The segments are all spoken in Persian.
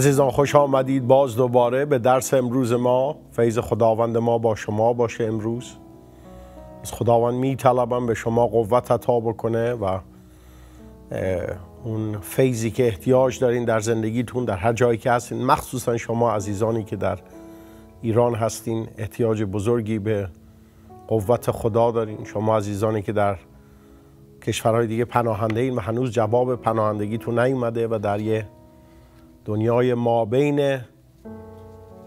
عزیزان خوش آمدید باز دوباره به درس امروز ما فیض خداوند ما با شما باشه امروز از خداوند می طلبم به شما قوت عطا بکنه و اون فیضی که احتیاج دارین در زندگیتون در هر جایی که هستین مخصوصا شما عزیزانی که در ایران هستین احتیاج بزرگی به قوت خدا دارین شما عزیزانی که در کشورهای دیگه پناهنده این و هنوز جواب پناهندگیتون نیومده و در یه دنیای ما بین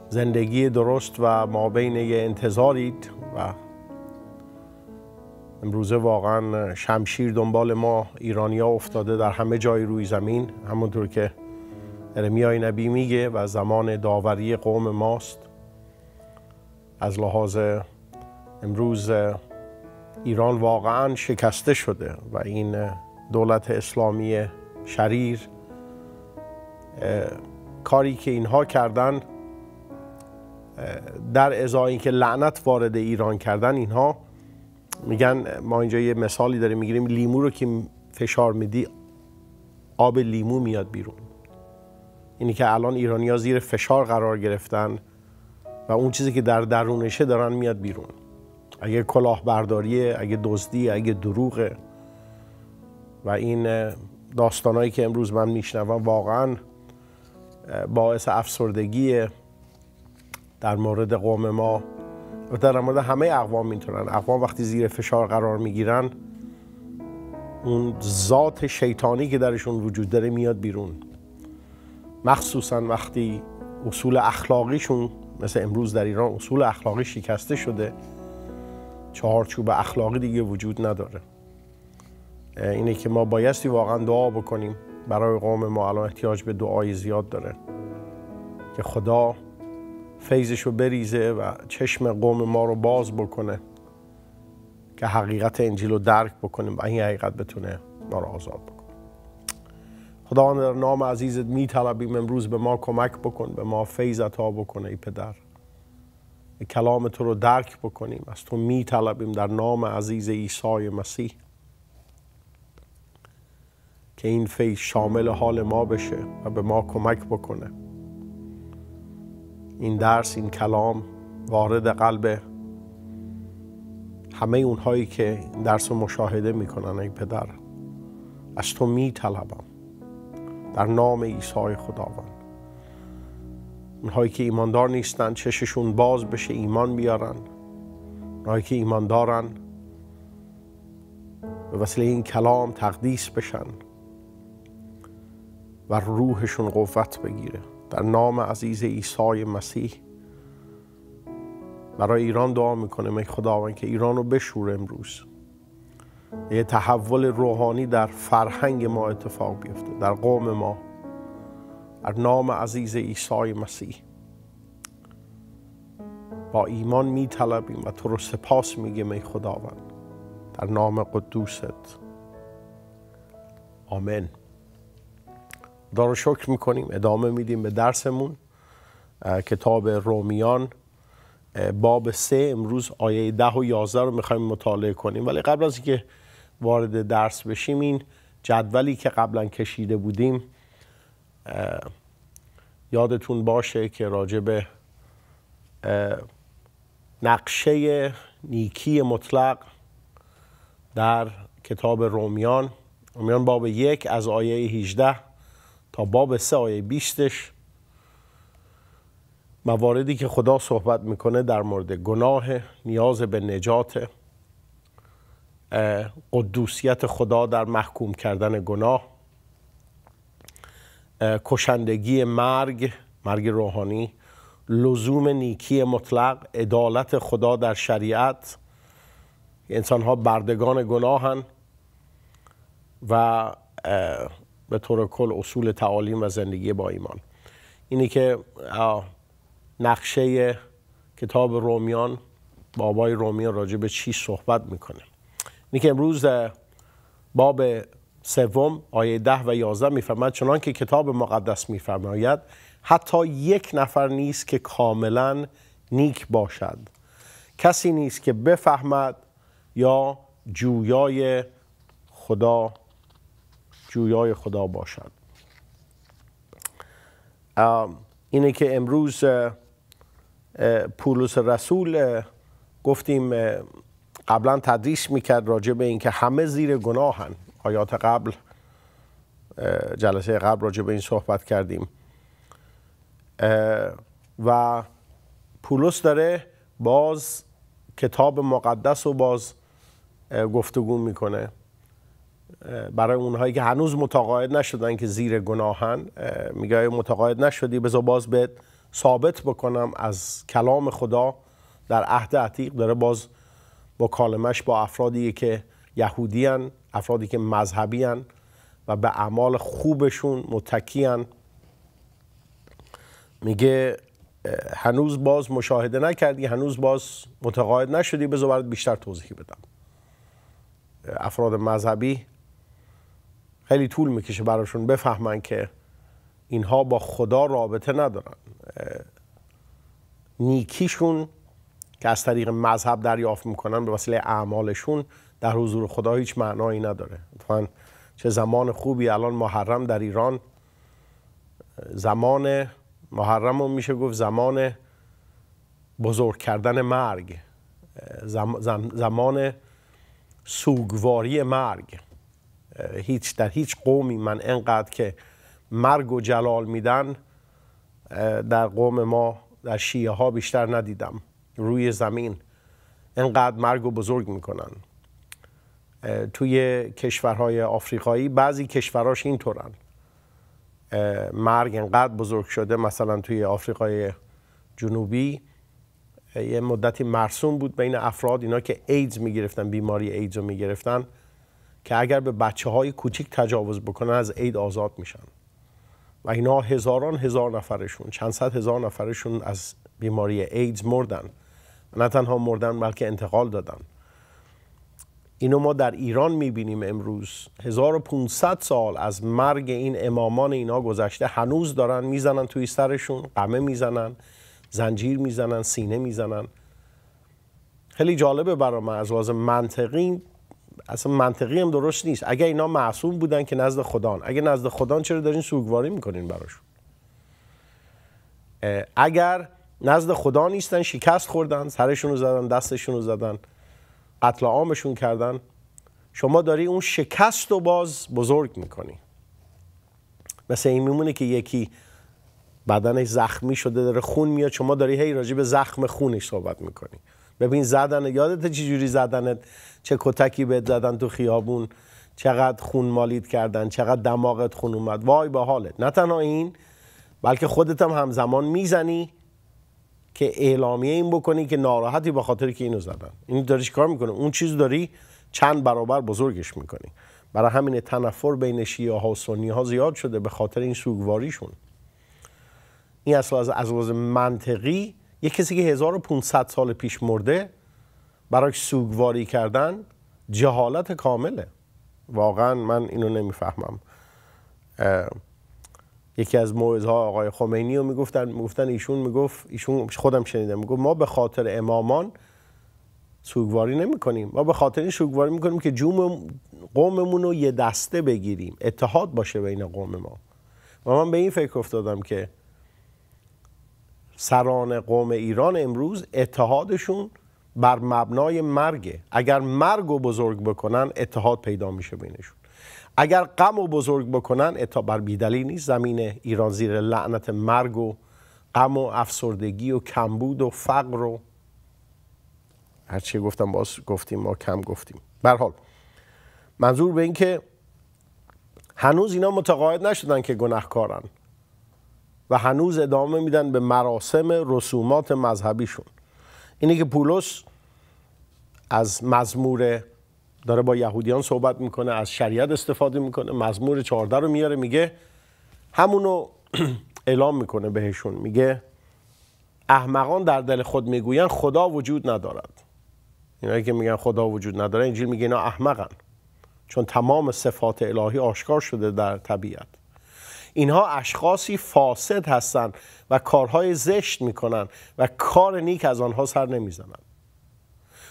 زندگی درست و ما بین یه انتظارید و امروزه واقعا شمشیر دنبال ما ایرانیا افتاده در همه جای روی زمین همونطور که ارمیای نبی میگه و زمان داوری قوم ماست از لحاظ امروز ایران واقعا شکسته شده و این دولت اسلامی شریر کاری که اینها کردن در ازای اینکه لعنت وارد ایران کردن اینها میگن ما اینجا یه مثالی داریم میگیریم لیمو رو که فشار میدی آب لیمو میاد بیرون اینی که الان ایرانیا زیر فشار قرار گرفتن و اون چیزی که در درونشه دارن میاد بیرون اگه کلاهبرداریه اگه دزدی اگه دروغه و این داستانهایی که امروز من میشنوم واقعا باعث افسردگی در مورد قوم ما و در مورد همه اقوام میتونن اقوام وقتی زیر فشار قرار میگیرن اون ذات شیطانی که درشون وجود داره میاد بیرون مخصوصا وقتی اصول اخلاقیشون مثل امروز در ایران اصول اخلاقی شکسته شده چهارچوب اخلاقی دیگه وجود نداره اینه که ما بایستی واقعا دعا بکنیم برای قوم ما الان احتیاج به دعای زیاد داره که خدا فیضش رو بریزه و چشم قوم ما رو باز بکنه که حقیقت انجیل رو درک بکنیم و این حقیقت بتونه ما رو آزاد بکنه خدا در نام عزیزت می طلبیم امروز به ما کمک بکن به ما فیض عطا بکنه ای پدر کلام تو رو درک بکنیم از تو می طلبیم در نام عزیز عیسی مسیح که این فیض شامل حال ما بشه و به ما کمک بکنه این درس این کلام وارد قلب همه اونهایی که درس رو مشاهده میکنن ای پدر از تو میطلبم در نام عیسی خداوند اونهایی که ایماندار نیستن چششون باز بشه ایمان بیارن اونهایی که ایمان دارن به وسیله این کلام تقدیس بشن و روحشون قوت بگیره در نام عزیز عیسی مسیح برای ایران دعا میکنیم ای خداوند که ایران رو بشور امروز یه تحول روحانی در فرهنگ ما اتفاق بیفته در قوم ما در نام عزیز عیسی مسیح با ایمان میطلبیم و تو رو سپاس میگیم ای خداوند در نام قدوست آمین خدا شکر میکنیم ادامه میدیم به درسمون کتاب رومیان باب سه امروز آیه ده و یازده رو میخوایم مطالعه کنیم ولی قبل از اینکه وارد درس بشیم این جدولی که قبلا کشیده بودیم یادتون باشه که به نقشه نیکی مطلق در کتاب رومیان رومیان باب یک از آیه 18 تا باب سه آیه بیشتش مواردی که خدا صحبت میکنه در مورد گناه نیاز به نجات قدوسیت خدا در محکوم کردن گناه کشندگی مرگ مرگ روحانی لزوم نیکی مطلق عدالت خدا در شریعت انسان ها بردگان گناهن و به طور کل اصول تعالیم و زندگی با ایمان اینی که نقشه کتاب رومیان بابای رومیان راجع به چی صحبت میکنه اینی که امروز باب سوم آیه ده و یازده میفرمد چنان که کتاب مقدس میفرماید حتی یک نفر نیست که کاملا نیک باشد کسی نیست که بفهمد یا جویای خدا جویای خدا باشند اینه که امروز پولس رسول گفتیم قبلا تدریس میکرد راجع به اینکه همه زیر گناهن آیات قبل جلسه قبل راجع به این صحبت کردیم و پولس داره باز کتاب مقدس رو باز گفتگو میکنه برای اونهایی که هنوز متقاعد نشدن که زیر گناهن میگه متقاعد نشدی بذار باز به ثابت بکنم از کلام خدا در عهد عتیق داره باز با کالمش با افرادی که یهودیان افرادی که مذهبیان و به اعمال خوبشون متکیان میگه هنوز باز مشاهده نکردی هنوز باز متقاعد نشدی بذار برات بیشتر توضیحی بدم افراد مذهبی خیلی طول میکشه براشون بفهمن که اینها با خدا رابطه ندارن نیکیشون که از طریق مذهب دریافت میکنن به وسیله اعمالشون در حضور خدا هیچ معنایی نداره اتفاقا چه زمان خوبی الان محرم در ایران زمان محرم رو میشه گفت زمان بزرگ کردن مرگ زمان سوگواری مرگ هیچ در هیچ قومی من انقدر که مرگ و جلال میدن در قوم ما در شیعه ها بیشتر ندیدم روی زمین انقدر مرگ و بزرگ میکنن توی کشورهای آفریقایی بعضی کشوراش اینطورن مرگ انقدر بزرگ شده مثلا توی آفریقای جنوبی یه مدتی مرسوم بود بین افراد اینا که ایدز میگرفتن بیماری ایدز رو میگرفتن که اگر به بچه های کوچیک تجاوز بکنن از عید آزاد میشن و اینا هزاران هزار نفرشون چند صد هزار نفرشون از بیماری ایدز مردن نه تنها مردن بلکه انتقال دادن اینو ما در ایران میبینیم امروز 1500 سال از مرگ این امامان اینا گذشته هنوز دارن میزنن توی سرشون قمه میزنن زنجیر میزنن سینه میزنن خیلی جالبه برای از واسه منطقی اصلا منطقی هم درست نیست اگه اینا معصوم بودن که نزد خدان اگه نزد خدان چرا دارین سوگواری میکنین براشون اگر نزد خدا نیستن شکست خوردن سرشون رو زدن دستشون رو زدن قتل عامشون کردن شما داری اون شکست رو باز بزرگ میکنی مثل این میمونه که یکی بدنش زخمی شده داره خون میاد شما داری هی راجع به زخم خونش صحبت میکنی ببین زدن یادت چجوری زدنت چه کتکی بهت زدن تو خیابون چقدر خون مالید کردن چقدر دماغت خون اومد وای به حالت نه تنها این بلکه خودت هم همزمان میزنی که اعلامیه این بکنی که ناراحتی به خاطر که اینو زدن این داری کار میکنه اون چیز داری چند برابر بزرگش میکنی برای همین تنفر بین شیعه ها و سنی ها زیاد شده به خاطر این سوگواریشون این اصلا از از منطقی یه کسی که 1500 سال پیش مرده برای سوگواری کردن جهالت کامله واقعا من اینو نمیفهمم یکی از موعظه ها آقای خمینی رو میگفتن میگفتن ایشون میگفت ایشون خودم شنیدم میگفت ما به خاطر امامان سوگواری نمی کنیم ما به خاطر این سوگواری میکنیم که جوم قوممون رو یه دسته بگیریم اتحاد باشه بین قوم ما و من به این فکر افتادم که سران قوم ایران امروز اتحادشون بر مبنای مرگ. اگر مرگ و بزرگ بکنن اتحاد پیدا میشه بینشون اگر غم و بزرگ بکنن اتحاد بر بیدلی نیست زمین ایران زیر لعنت مرگ و غم و افسردگی و کمبود و فقر و هرچی گفتم باز گفتیم ما کم گفتیم حال منظور به این که هنوز اینا متقاعد نشدن که گناهکارن و هنوز ادامه میدن به مراسم رسومات مذهبیشون اینه که پولس از مزمور داره با یهودیان صحبت میکنه از شریعت استفاده میکنه مزمور 14 رو میاره میگه همونو اعلام میکنه بهشون میگه احمقان در دل خود میگوین خدا وجود ندارد اینایی که میگن خدا وجود نداره انجیل میگه اینا احمقان چون تمام صفات الهی آشکار شده در طبیعت اینها اشخاصی فاسد هستند و کارهای زشت میکنند و کار نیک از آنها سر نمیزنند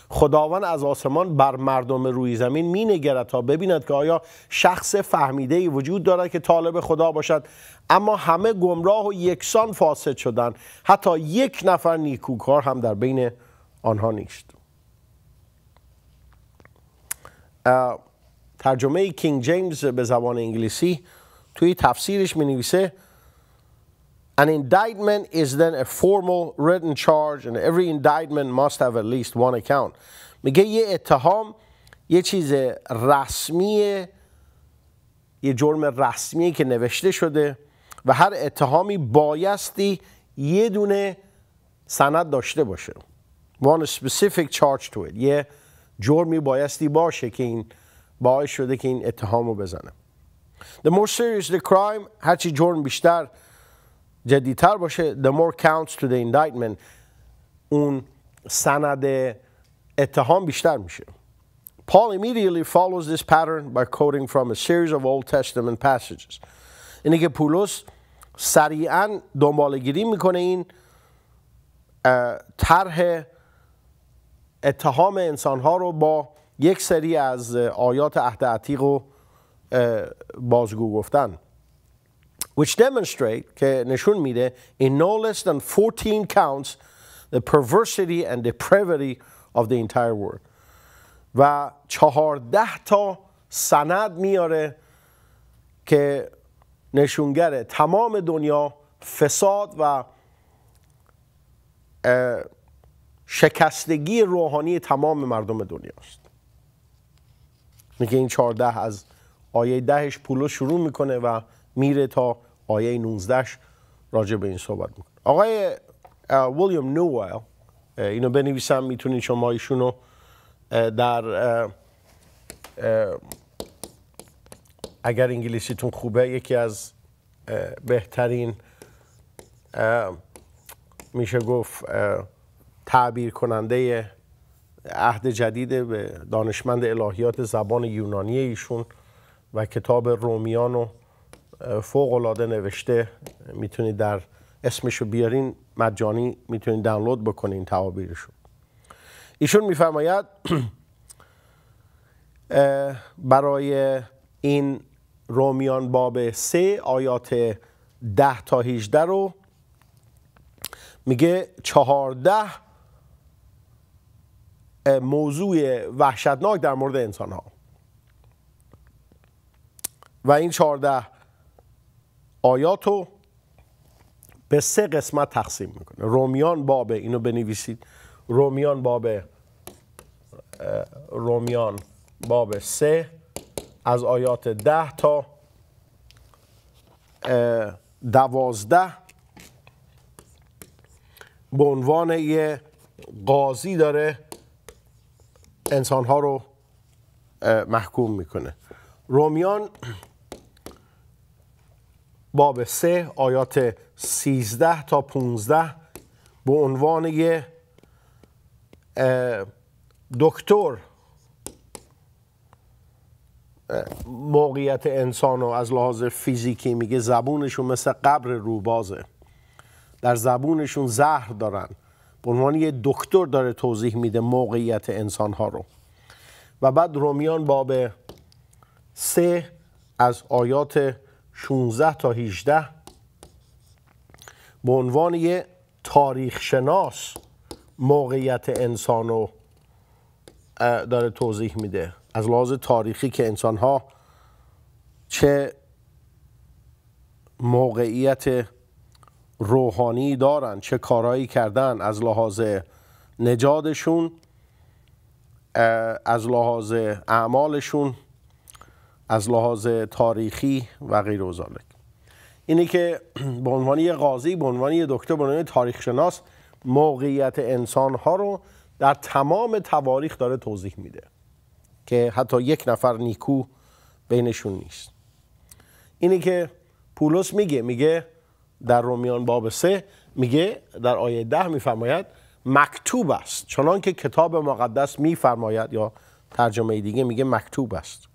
خداوند از آسمان بر مردم روی زمین نگرد تا ببیند که آیا شخص فهمیده ای وجود دارد که طالب خدا باشد اما همه گمراه و یکسان فاسد شدند حتی یک نفر نیکوکار هم در بین آنها نیست ترجمه کینگ جیمز به زبان انگلیسی توی تفسیرش می نویسه An indictment is then a formal written charge and every indictment must have at least one account. میگه یه اتهام یه چیز رسمیه یه جرم رسمیه که نوشته شده و هر اتهامی بایستی یه دونه سند داشته باشه one specific charge to it یه جرمی بایستی باشه که این باعث شده که این اتهامو بزنه The more serious the crime هرچی جرم بیشتر جدیتر باشه the more counts to the indictment اون سند اتهام بیشتر میشه Paul immediately follows this pattern by quoting from a series of Old Testament passages اینه که پولوس سریعا دنبالگیری میکنه این طرح اتهام انسانها رو با یک سری از آیات عهد عتیق و بازگو گفتن which demonstrate که نشون میده in no less than 14 counts the perversity and depravity of the entire world و چهارده تا سند میاره که نشونگر تمام دنیا فساد و شکستگی روحانی تمام مردم دنیاست میگه این چهارده از آیه دهش پولو شروع میکنه و میره تا آیه 19 راجع به این صحبت میکنه آقای ویلیام نوویل اینو بنویسم میتونید شما ایشونو در اگر انگلیسیتون خوبه یکی از بهترین میشه گفت تعبیر کننده عهد جدید به دانشمند الهیات زبان یونانی ایشون و کتاب رومیان رو فوقلاده نوشته میتونید در اسمش رو بیارین مجانی میتونید دانلود بکنین تعابیرش ایشون میفرماید برای این رومیان باب سه آیات ده تا 18 رو میگه چهارده موضوع وحشتناک در مورد انسان ها و این چهارده آیات رو به سه قسمت تقسیم میکنه رومیان باب اینو بنویسید رومیان باب رومیان باب سه از آیات ده تا دوازده به عنوان یه قاضی داره انسانها رو محکوم میکنه رومیان باب سه آیات 13 تا 15 به عنوان یه دکتر موقعیت انسان رو از لحاظ فیزیکی میگه زبونشون مثل قبر روبازه در زبونشون زهر دارن به عنوان یه دکتر داره توضیح میده موقعیت انسان ها رو و بعد رومیان باب سه از آیات 16 تا 18 به عنوان یه تاریخ شناس موقعیت انسان رو داره توضیح میده از لحاظ تاریخی که انسان ها چه موقعیت روحانی دارن چه کارایی کردن از لحاظ نجادشون از لحاظ اعمالشون از لحاظ تاریخی و غیر ازالک اینی که به عنوان یه قاضی به عنوان یه دکتر به عنوان تاریخ شناس موقعیت انسان ها رو در تمام تواریخ داره توضیح میده که حتی یک نفر نیکو بینشون نیست اینی که پولس میگه میگه در رومیان باب سه میگه در آیه ده میفرماید مکتوب است چنان که کتاب مقدس میفرماید یا ترجمه دیگه میگه مکتوب است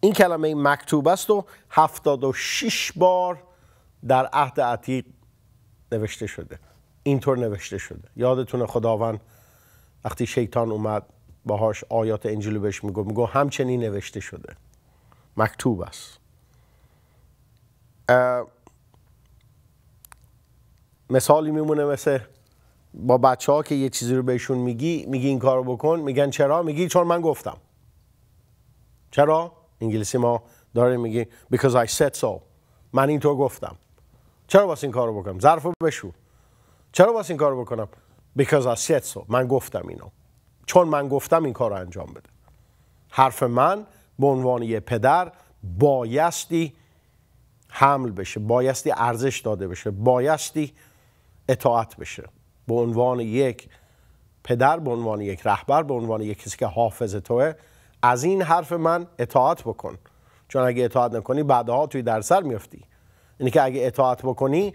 این کلمه مکتوب است و 76 بار در عهد عتیق نوشته شده اینطور نوشته شده یادتون خداوند وقتی شیطان اومد باهاش آیات انجیل بهش میگو میگو همچنین نوشته شده مکتوب است مثالی میمونه مثل با بچه ها که یه چیزی رو بهشون میگی میگی این کارو بکن میگن چرا میگی چون من گفتم چرا؟ انگلیسی ما داره میگی because I said so من تو گفتم چرا واسه این کار رو بکنم ظرف رو بشو چرا واسه این کار رو بکنم because I said so من گفتم اینو چون من گفتم این کار رو انجام بده حرف من به عنوان یه پدر بایستی حمل بشه بایستی ارزش داده بشه بایستی اطاعت بشه به عنوان یک پدر به عنوان یک رهبر به عنوان یک کسی که حافظ توه از این حرف من اطاعت بکن چون اگه اطاعت نکنی بعدها توی در سر میفتی اینه یعنی که اگه اطاعت بکنی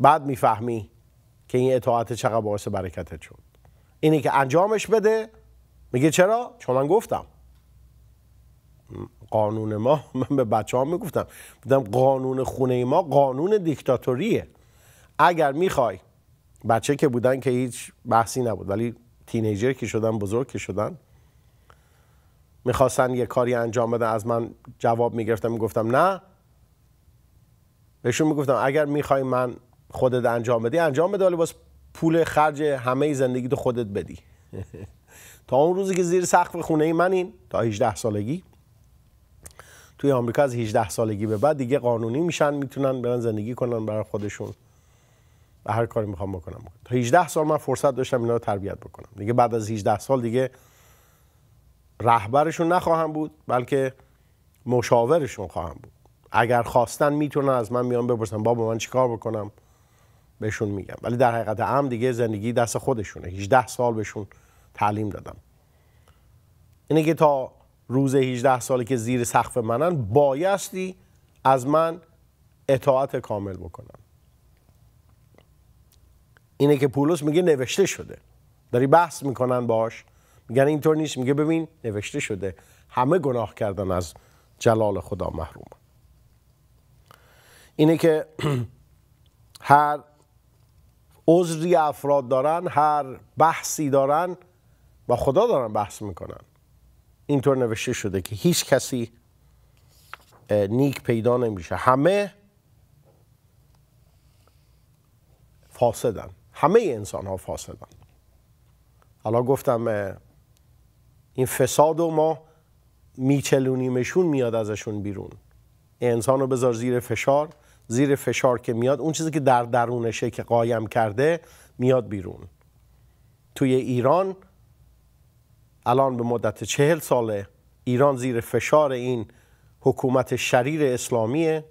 بعد میفهمی که این اطاعت چقدر باعث برکتت شد اینه که انجامش بده میگه چرا؟ چون من گفتم قانون ما من به بچه هم میگفتم بودم قانون خونه ما قانون دیکتاتوریه اگر میخوای بچه که بودن که هیچ بحثی نبود ولی تینیجر که شدن بزرگ که شدن میخواستن یه کاری انجام بدن از من جواب میگرفتم میگفتم نه بهشون میگفتم اگر میخوای من خودت انجام بدی انجام بده ولی باز پول خرج همه زندگی تو خودت بدی تا اون روزی که زیر سقف خونه ای من این تا 18 سالگی توی آمریکا از 18 سالگی به بعد دیگه قانونی میشن میتونن برن زندگی کنن برای خودشون و هر کاری میخوام بکنم تا 18 سال من فرصت داشتم اینا رو تربیت بکنم دیگه بعد از 18 سال دیگه رهبرشون نخواهم بود بلکه مشاورشون خواهم بود اگر خواستن میتونن از من میان بپرسن بابا من چیکار بکنم بهشون میگم ولی در حقیقت هم دیگه زندگی دست خودشونه 18 سال بهشون تعلیم دادم اینه که تا روز 18 سالی که زیر سقف منن بایستی از من اطاعت کامل بکنن اینه که پولس میگه نوشته شده داری بحث میکنن باش میگن اینطور نیست میگه ببین نوشته شده همه گناه کردن از جلال خدا محروم اینه که هر عذری افراد دارن هر بحثی دارن و خدا دارن بحث میکنن اینطور نوشته شده که هیچ کسی نیک پیدا نمیشه همه فاسدن همه انسان ها فاسدن حالا گفتم این فساد و ما میچلونیمشون میاد ازشون بیرون انسان رو بذار زیر فشار زیر فشار که میاد اون چیزی که در درونشه که قایم کرده میاد بیرون توی ایران الان به مدت چهل ساله ایران زیر فشار این حکومت شریر اسلامیه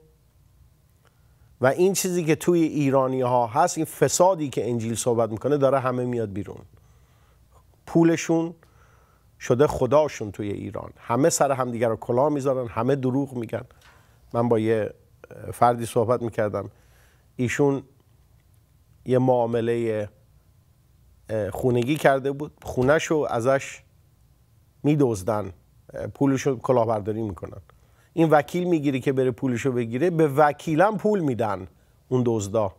و این چیزی که توی ایرانی ها هست این فسادی که انجیل صحبت میکنه داره همه میاد بیرون پولشون شده خداشون توی ایران همه سر همدیگر رو کلا میذارن همه دروغ میگن من با یه فردی صحبت میکردم ایشون یه معامله خونگی کرده بود خونش رو ازش میدوزدن پولش رو کلاهبرداری میکنن این وکیل میگیری که بره پولش رو بگیره به وکیلم پول میدن اون دزدا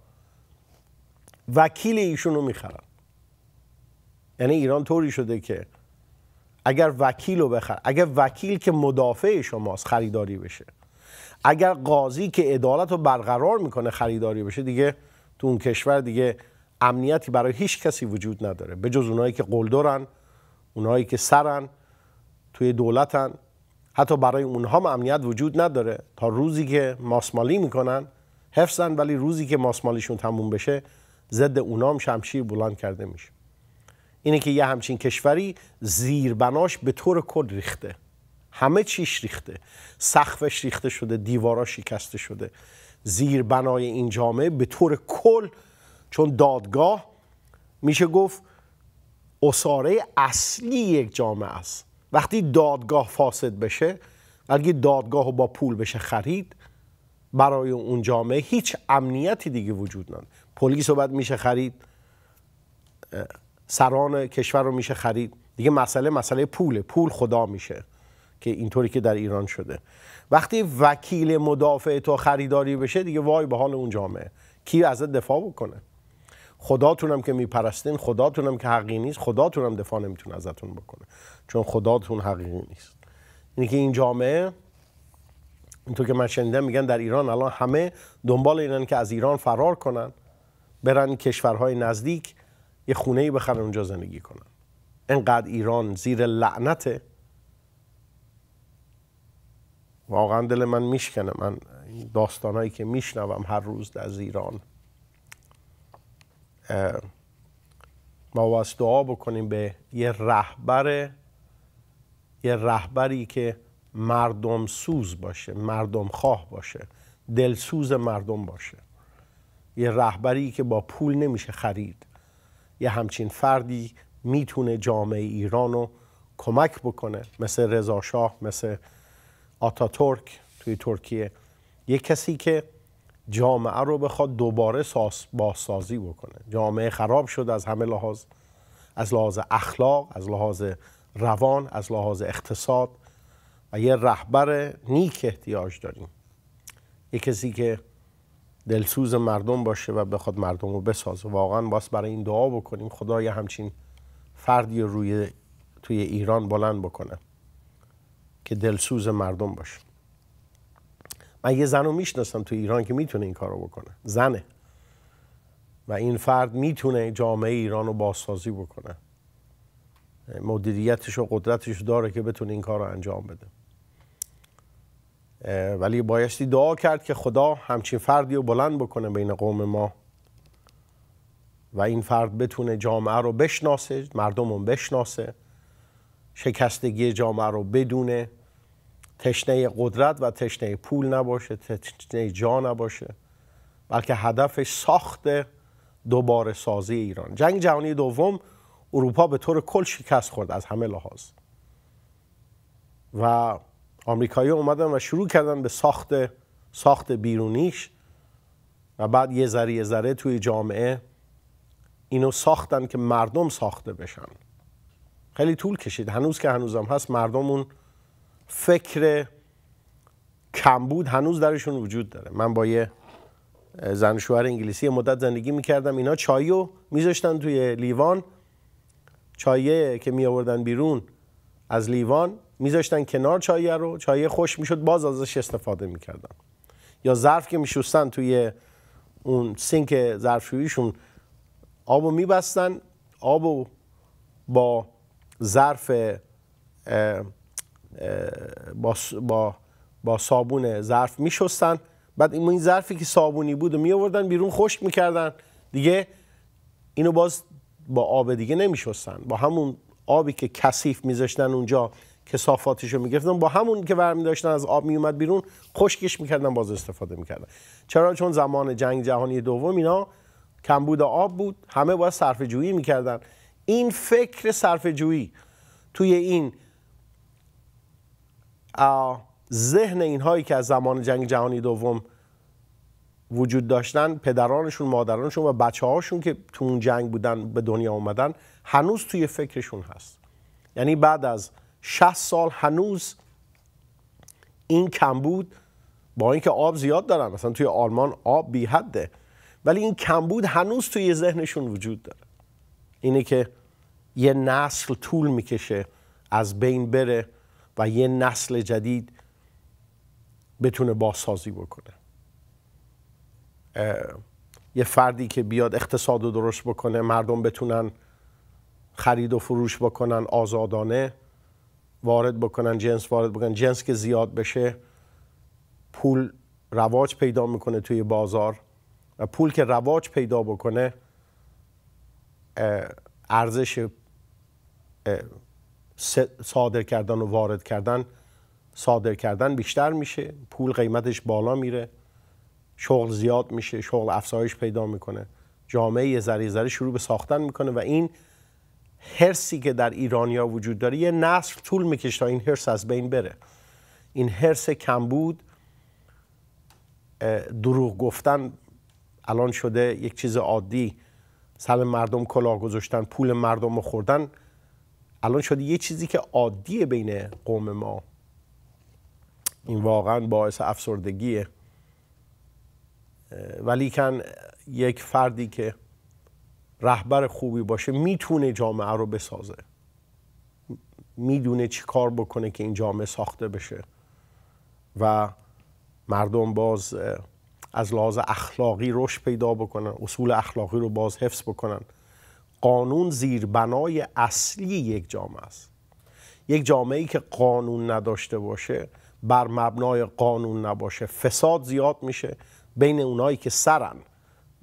وکیل ایشون رو میخرن یعنی ایران طوری شده که اگر وکیل رو بخر اگر وکیل که مدافع شماست خریداری بشه اگر قاضی که عدالت رو برقرار میکنه خریداری بشه دیگه تو اون کشور دیگه امنیتی برای هیچ کسی وجود نداره به جز اونایی که قلدرن اونایی که سرن توی دولتن حتی برای اونها هم امنیت وجود نداره تا روزی که ماسمالی میکنن حفظن ولی روزی که ماسمالیشون تموم بشه ضد اونام شمشیر بلند کرده میشه اینه که یه همچین کشوری زیربناش به طور کل ریخته همه چیش ریخته سقفش ریخته شده دیوارا شکسته شده زیربنای این جامعه به طور کل چون دادگاه میشه گفت اصاره اصلی یک جامعه است وقتی دادگاه فاسد بشه اگه دادگاه رو با پول بشه خرید برای اون جامعه هیچ امنیتی دیگه وجود نداره پلیس رو بعد میشه خرید سران کشور رو میشه خرید دیگه مسئله مسئله پوله پول خدا میشه که اینطوری که در ایران شده وقتی وکیل مدافع تو خریداری بشه دیگه وای به حال اون جامعه کی ازت دفاع بکنه خداتونم که میپرستین خداتونم که حقیقی نیست خداتونم دفاع نمیتونه ازتون بکنه چون خداتون حقیقی نیست اینه که این جامعه اینطور که من شنیدم میگن در ایران الان همه دنبال اینن که از ایران فرار کنن برن کشورهای نزدیک یه خونه ای بخرن اونجا زندگی کنن انقدر ایران زیر لعنته واقعا دل من میشکنه من داستانهایی که میشنوم هر روز از ایران ما واسه دعا بکنیم به یه رهبر یه رهبری که مردم سوز باشه مردم خواه باشه دلسوز مردم باشه یه رهبری که با پول نمیشه خرید یه همچین فردی میتونه جامعه ایران رو کمک بکنه مثل رضا شاه مثل آتا ترک توی ترکیه یه کسی که جامعه رو بخواد دوباره ساس بازسازی بکنه جامعه خراب شد از همه لحاظ از لحاظ اخلاق از لحاظ روان از لحاظ اقتصاد و یه رهبر نیک احتیاج داریم یه کسی که دلسوز مردم باشه و بخواد مردم رو بسازه واقعا باس برای این دعا بکنیم خدا یه همچین فردی روی توی ایران بلند بکنه که دلسوز مردم باشه من یه زن رو میشناسم تو ایران که میتونه این کارو بکنه زنه و این فرد میتونه جامعه ایران رو بازسازی بکنه مدیریتش و قدرتش داره که بتونه این کار رو انجام بده ولی بایستی دعا کرد که خدا همچین فردی رو بلند بکنه بین قوم ما و این فرد بتونه جامعه رو بشناسه مردم رو بشناسه شکستگی جامعه رو بدونه تشنه قدرت و تشنه پول نباشه تشنه جا نباشه بلکه هدفش ساخت دوباره سازی ایران جنگ جهانی دوم اروپا به طور کل شکست خورد از همه لحاظ و آمریکایی اومدن و شروع کردن به ساخت ساخت بیرونیش و بعد یه ذره ذره توی جامعه اینو ساختن که مردم ساخته بشن خیلی طول کشید هنوز که هنوزم هست مردم اون فکر کمبود هنوز درشون وجود داره من با یه زن شوهر انگلیسی مدت زندگی میکردم اینا چایو میذاشتن توی لیوان چایه که می آوردن بیرون از لیوان میذاشتن کنار چایه رو چایه خوش میشد باز ازش استفاده میکردن یا ظرف که میشستن توی اون سینک ظرفشوییشون آب میبستن آب رو با ظرف با, با, با صابون ظرف میشستن بعد این ظرفی که صابونی بود و می بیرون خشک میکردن دیگه اینو باز با آب دیگه نمیشستن با همون آبی که کثیف میذاشتن اونجا رو میگرفتن با همون که برمی داشتن از آب میومد بیرون خشکش میکردن باز استفاده میکردن چرا چون زمان جنگ جهانی دوم اینا کمبود آب بود همه باید صرف جویی میکردن این فکر صرف جویی توی این ذهن اینهایی که از زمان جنگ جهانی دوم وجود داشتن پدرانشون مادرانشون و بچه هاشون که تو اون جنگ بودن به دنیا اومدن هنوز توی فکرشون هست یعنی بعد از 60 سال هنوز این کمبود با اینکه آب زیاد دارن مثلا توی آلمان آب بی حده ولی این کمبود هنوز توی ذهنشون وجود داره اینه که یه نسل طول میکشه از بین بره و یه نسل جدید بتونه بازسازی بکنه یه فردی که بیاد اقتصاد رو درست بکنه مردم بتونن خرید و فروش بکنن آزادانه وارد بکنن جنس وارد بکنن جنس که زیاد بشه پول رواج پیدا میکنه توی بازار و پول که رواج پیدا بکنه ارزش صادر کردن و وارد کردن صادر کردن بیشتر میشه پول قیمتش بالا میره شغل زیاد میشه شغل افزایش پیدا میکنه جامعه یه ذره شروع به ساختن میکنه و این هرسی که در ایرانیا وجود داره یه نصر طول میکشه تا این هرس از بین بره این هرس کم بود دروغ گفتن الان شده یک چیز عادی سر مردم کلاه گذاشتن پول مردم رو خوردن الان شده یه چیزی که عادیه بین قوم ما این واقعا باعث افسردگیه ولیکن یک فردی که رهبر خوبی باشه میتونه جامعه رو بسازه میدونه چی کار بکنه که این جامعه ساخته بشه و مردم باز از لحاظ اخلاقی رشد پیدا بکنن اصول اخلاقی رو باز حفظ بکنن قانون زیر بنای اصلی یک جامعه است یک جامعه ای که قانون نداشته باشه بر مبنای قانون نباشه فساد زیاد میشه بین اونایی که سرن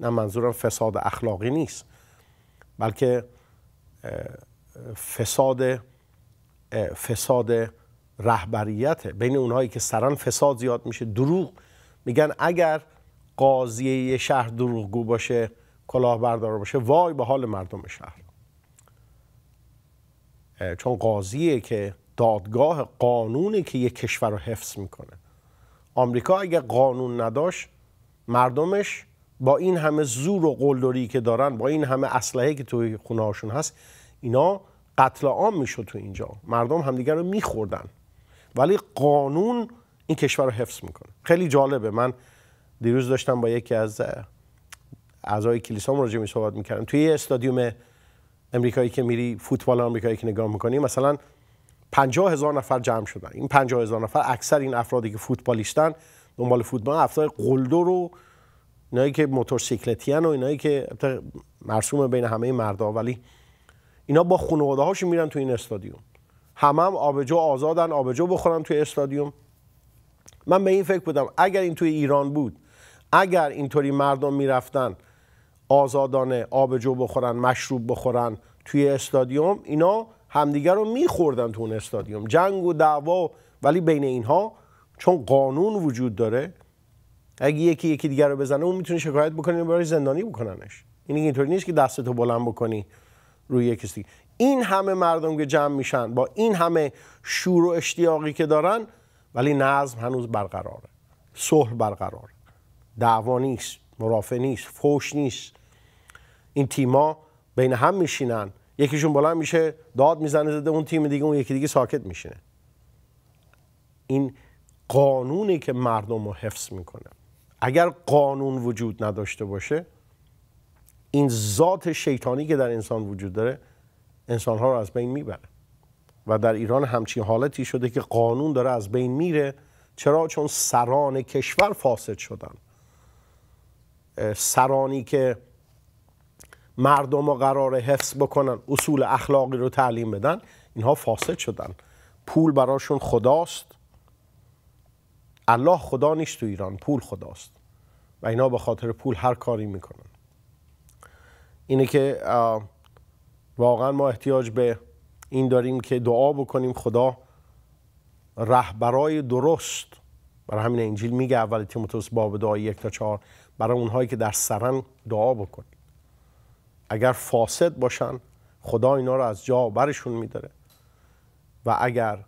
نه منظورم فساد اخلاقی نیست بلکه فساد فساد رهبریت بین اونهایی که سران فساد زیاد میشه دروغ میگن اگر قاضی یه شهر دروغگو باشه کلاهبردار باشه وای به حال مردم شهر چون قاضیه که دادگاه قانونه که یک کشور رو حفظ میکنه آمریکا اگه قانون نداشت مردمش با این همه زور و قلدری که دارن با این همه اسلحه که توی خونه هست اینا قتل عام میشد تو اینجا مردم همدیگر رو میخوردن ولی قانون این کشور رو حفظ میکنه خیلی جالبه من دیروز داشتم با یکی از اعضای کلیسا راجع می صحبت میکردم توی یه استادیوم امریکایی که میری فوتبال آمریکایی که نگاه میکنی مثلا پنجاه هزار نفر جمع شدن این پنجاه هزار نفر اکثر این افرادی که فوتبالیستن دنبال فوتبال افراد قلدر رو اینایی که موتورسیکلتیان و اینایی که مرسوم بین همه مردا ولی اینا با خانواده هاشون میرن تو این استادیوم همه هم آبجو آزادن آبجو بخورن توی استادیوم من به این فکر بودم اگر این توی ایران بود اگر اینطوری مردم میرفتن آزادانه آبجو بخورن مشروب بخورن توی استادیوم اینا همدیگر رو میخوردن تو اون استادیوم جنگ و دعوا ولی بین اینها چون قانون وجود داره اگه یکی یکی دیگر رو بزنه اون میتونه شکایت بکنه برای زندانی بکننش این اینطوری نیست که دستتو بلند بکنی روی یکی این همه مردم که جمع میشن با این همه شور و اشتیاقی که دارن ولی نظم هنوز برقراره صلح برقراره دعوا نیست مرافع نیست فوش نیست این تیما بین هم میشینن یکیشون بلند میشه داد میزنه زده اون تیم دیگه اون یکی دیگه ساکت میشینه این قانونی که مردم رو حفظ میکنه اگر قانون وجود نداشته باشه این ذات شیطانی که در انسان وجود داره انسانها رو از بین میبره و در ایران همچین حالتی شده که قانون داره از بین میره چرا چون سران کشور فاسد شدن سرانی که مردم رو قرار حفظ بکنن اصول اخلاقی رو تعلیم بدن اینها فاسد شدن پول براشون خداست الله خدا نیست تو ایران پول خداست و اینا به خاطر پول هر کاری میکنن اینه که واقعا ما احتیاج به این داریم که دعا بکنیم خدا رهبرای درست برای همین انجیل میگه اول تیموتوس باب دعای یک تا چهار برای اونهایی که در سرن دعا بکنید اگر فاسد باشن خدا اینا رو از جا برشون میداره و اگر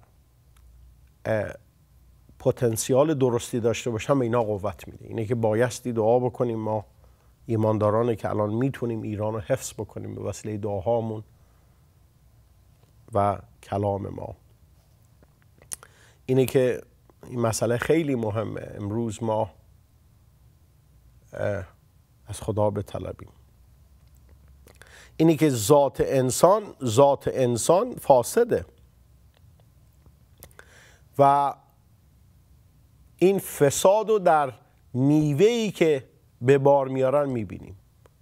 پتانسیال درستی داشته باشن اینا قوت میده اینه که بایستی دعا بکنیم ما ایماندارانه که الان میتونیم ایران رو حفظ بکنیم به وسیله دعاهامون و کلام ما اینه که این مسئله خیلی مهمه امروز ما از خدا بطلبیم اینه که ذات انسان ذات انسان فاسده و این فساد رو در ای که به بار میارن میبینیم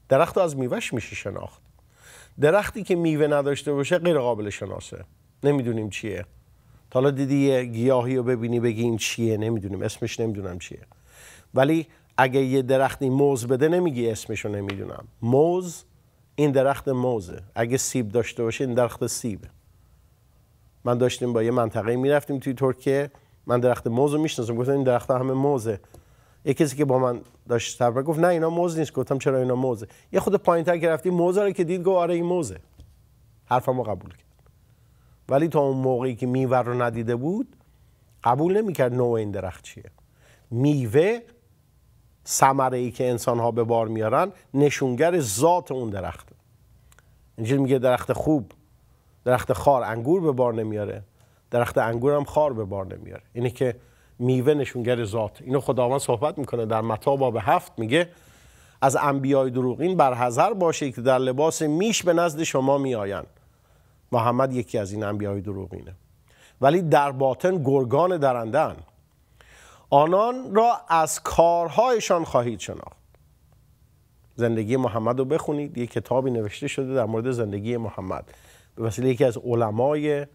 درخت از میوهش میشه شناخت درختی که میوه نداشته باشه غیر قابل شناسه نمیدونیم چیه تا حالا دیدی یه گیاهی رو ببینی بگی این چیه نمیدونیم اسمش نمیدونم چیه ولی اگه یه درختی موز بده نمیگی رو نمیدونم موز این درخت موزه اگه سیب داشته باشه این درخت سیبه من داشتیم با یه منطقه میرفتیم توی ترکیه من درخت موز رو میشناسم گفتم این درخت همه موزه یه کسی که با من داشت گفت نه اینا موز نیست گفتم چرا اینا موزه یه خود پایین تر گرفتی موزه رو که دید گفت آره این موزه حرفمو قبول کرد ولی تا اون موقعی که میوه رو ندیده بود قبول نمیکرد نوع این درخت چیه میوه سمره ای که انسان ها به بار میارن نشونگر ذات اون درخته انجیل میگه درخت خوب درخت خار انگور به بار نمیاره درخت انگور هم خار به بار نمیاره اینه که میوه نشونگر ذات اینو خداوند صحبت میکنه در متا باب هفت میگه از انبیای دروغین برحذر باشه که در لباس میش به نزد شما میآیند محمد یکی از این انبیای دروغینه ولی در باطن گرگان درندن آنان را از کارهایشان خواهید شناخت زندگی محمد رو بخونید یک کتابی نوشته شده در مورد زندگی محمد به وسیله یکی از علمای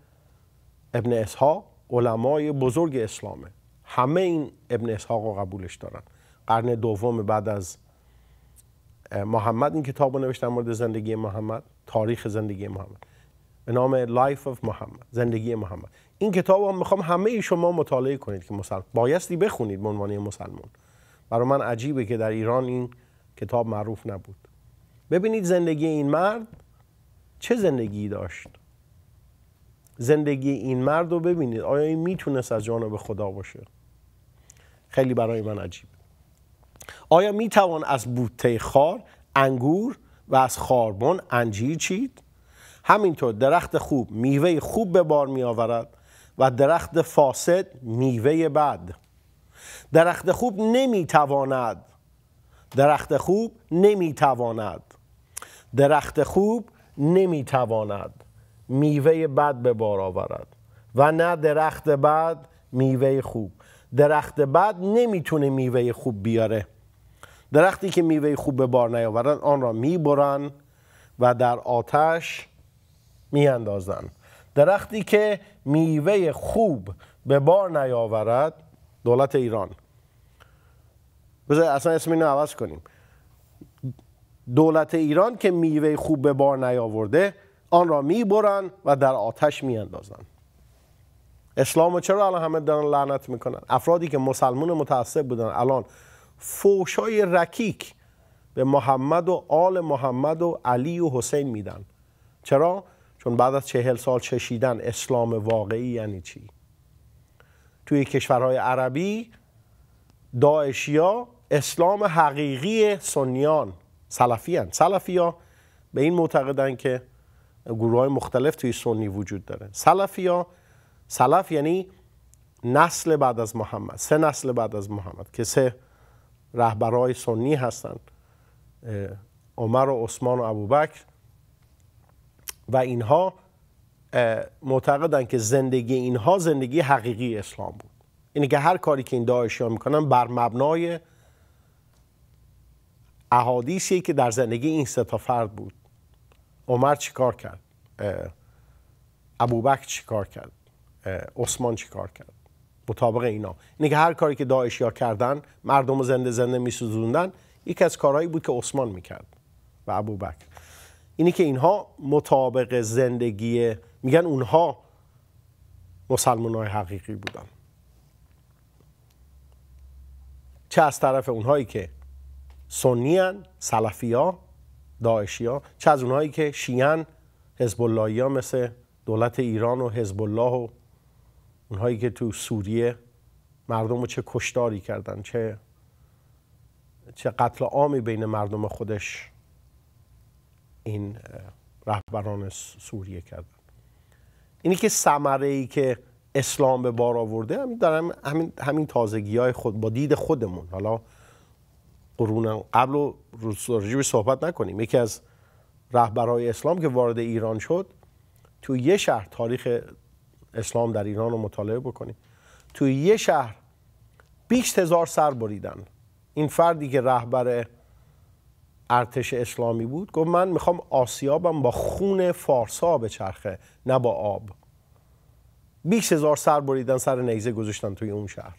ابن اسحاق علمای بزرگ اسلامه همه این ابن اسحاق رو قبولش دارن قرن دوم بعد از محمد این کتاب رو نوشتن مورد زندگی محمد تاریخ زندگی محمد به نام Life of محمد زندگی محمد این کتاب هم میخوام همه شما مطالعه کنید که مسلمان بایستی بخونید به عنوان مسلمان برای من عجیبه که در ایران این کتاب معروف نبود ببینید زندگی این مرد چه زندگی داشت زندگی این مرد رو ببینید آیا این میتونست از جانب خدا باشه خیلی برای من عجیب آیا میتوان از بوته خار انگور و از خاربن انجیر چید همینطور درخت خوب میوه خوب به بار می آورد و درخت فاسد میوه بد درخت خوب نمیتواند درخت خوب نمیتواند درخت خوب نمیتواند میوه بد به بار آورد و نه درخت بد میوه خوب درخت بد نمیتونه میوه خوب بیاره درختی که میوه خوب به بار نیاورد آن را میبرند و در آتش میاندازند درختی که میوه خوب به بار نیاورد دولت ایران بذار اصلا اسم اینو عوض کنیم دولت ایران که میوه خوب به بار نیاورده آن را میبرند و در آتش میاندازند اسلام چرا الان همه دارن لعنت میکنن افرادی که مسلمون متعصب بودن الان فوشای رکیک به محمد و آل محمد و علی و حسین میدن چرا؟ چون بعد از چهل سال چشیدن اسلام واقعی یعنی چی؟ توی کشورهای عربی داعشیا اسلام حقیقی سنیان سلفیان ها به این معتقدن که گروه های مختلف توی سنی وجود داره سلفی ها سلف یعنی نسل بعد از محمد سه نسل بعد از محمد که سه رهبرهای سنی هستند عمر و عثمان و ابوبکر و اینها معتقدند که زندگی اینها زندگی حقیقی اسلام بود اینه یعنی که هر کاری که این داعشی ها میکنن بر مبنای احادیثی که در زندگی این ستا فرد بود عمر چیکار کرد ابوبکر کار کرد عثمان کار کرد مطابق اینا اینه یعنی که هر کاری که ها کردن مردم رو زنده زنده میسوزوندن یکی از کارهایی بود که عثمان میکرد و ابوبکر اینه که اینها مطابق زندگی میگن اونها مسلمان های حقیقی بودن چه از طرف اونهایی که سنی هن، ها ها چه از اونهایی که شیعن حزب ها مثل دولت ایران و حزب الله و اونهایی که تو سوریه مردم رو چه کشتاری کردن چه چه قتل عامی بین مردم خودش این رهبران سوریه کردن اینی که ثمره ای که اسلام به بار آورده همین در همین, همین تازگی های خود با دید خودمون حالا قرون قبل و راجبش صحبت نکنیم یکی از رهبرهای اسلام که وارد ایران شد تو یه شهر تاریخ اسلام در ایران رو مطالعه بکنیم تو یه شهر بیشت هزار سر بریدن این فردی که رهبر ارتش اسلامی بود گفت من میخوام آسیابم با خون فارسا چرخه نه با آب بیشت هزار سر بریدن سر نیزه گذاشتن توی اون شهر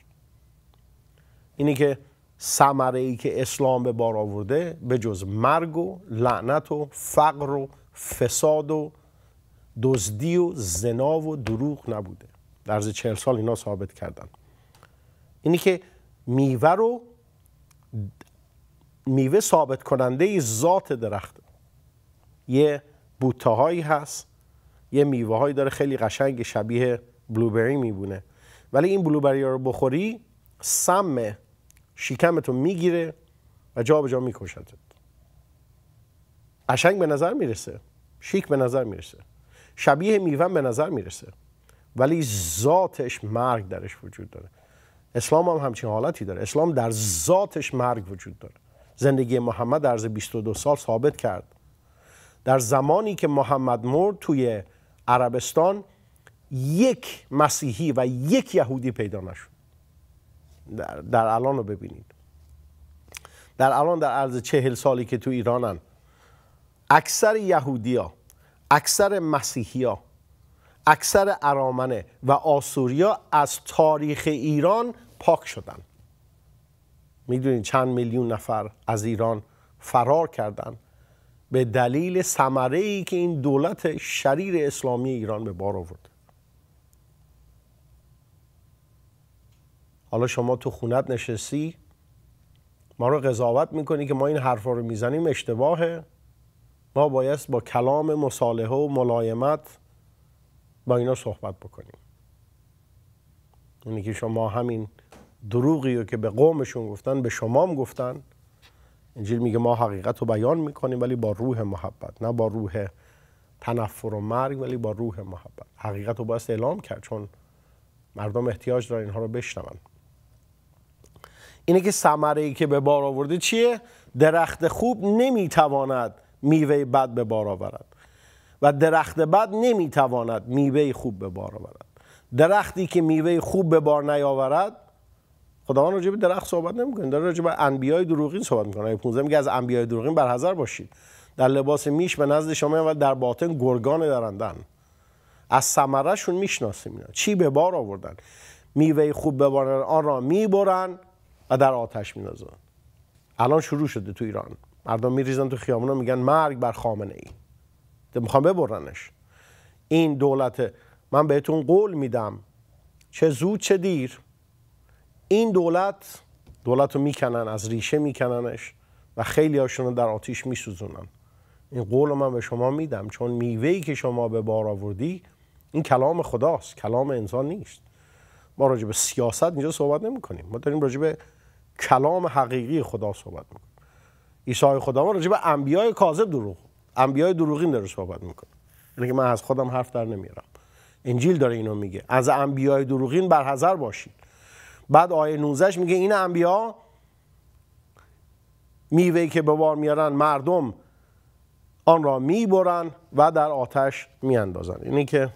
اینی که سمره ای که اسلام به بار آورده به جز مرگ و لعنت و فقر و فساد و دزدی و زنا و دروغ نبوده در از چهل سال اینا ثابت کردن اینی که میوه رو میوه ثابت کننده ذات درخت یه بوته هایی هست یه میوه هایی داره خیلی قشنگ شبیه بلوبری میبونه ولی این بلوبری رو بخوری سمه شکمتو میگیره و جا به جا قشنگ به نظر میرسه شیک به نظر میرسه شبیه میوه به نظر میرسه ولی ذاتش مرگ درش وجود داره اسلام هم همچین حالتی داره اسلام در ذاتش مرگ وجود داره زندگی محمد در 22 سال ثابت کرد در زمانی که محمد مرد توی عربستان یک مسیحی و یک یهودی پیدا نشد در, در الان رو ببینید در الان در عرض چهل سالی که تو ایرانن اکثر یهودیا اکثر مسیحیا اکثر ارامنه و آسوریا از تاریخ ایران پاک شدن میدونید چند میلیون نفر از ایران فرار کردن به دلیل سمره ای که این دولت شریر اسلامی ایران به بار آورد حالا شما تو خونت نشستی ما رو قضاوت میکنی که ما این حرفا رو میزنیم اشتباهه ما بایست با کلام مصالحه و ملایمت با اینا صحبت بکنیم یعنی که شما همین دروغی رو که به قومشون گفتن به شما هم گفتن انجیل میگه ما حقیقت رو بیان میکنیم ولی با روح محبت نه با روح تنفر و مرگ ولی با روح محبت حقیقت رو باید اعلام کرد چون مردم احتیاج دارن اینها رو بشنون اینه که سمره ای که به بار آورده چیه درخت خوب نمیتواند میوه بد به بار آورد و درخت بد نمیتواند میوه خوب به بار آورد درختی که میوه خوب به بار نیاورد خداوند راجع به درخت صحبت نمیکنه داره راجع به انبیای دروغین صحبت میکنه آیه 15 میگه از انبیای دروغین بر باشید در لباس میش به نزد شما و در باطن گرگان درندن از ثمرهشون میشناسیم اینا چی به بار آوردن میوه خوب به بار آن را میبرن و در آتش میندازن الان شروع شده تو ایران مردم میریزن تو خیابونا میگن مرگ بر خامنه ای میخوام ببرنش این دولت من بهتون قول میدم چه زود چه دیر این دولت دولت رو میکنن از ریشه میکننش و خیلی هاشون در آتیش میسوزونن این قول رو من به شما میدم چون میوهی که شما به بار آوردی این کلام خداست کلام انسان نیست ما راجع به سیاست اینجا صحبت نمی ما داریم راجع به کلام حقیقی خدا صحبت میکنه عیسی خداوند راجع به انبیای کاذب دروغ انبیای دروغین داره صحبت میکنه یعنی که من از خودم حرف در نمیارم انجیل داره اینو میگه از انبیای دروغین برحذر باشید بعد آیه 19 میگه این انبیا میوه که به بار میارن مردم آن را میبرن و در آتش میاندازن اینی که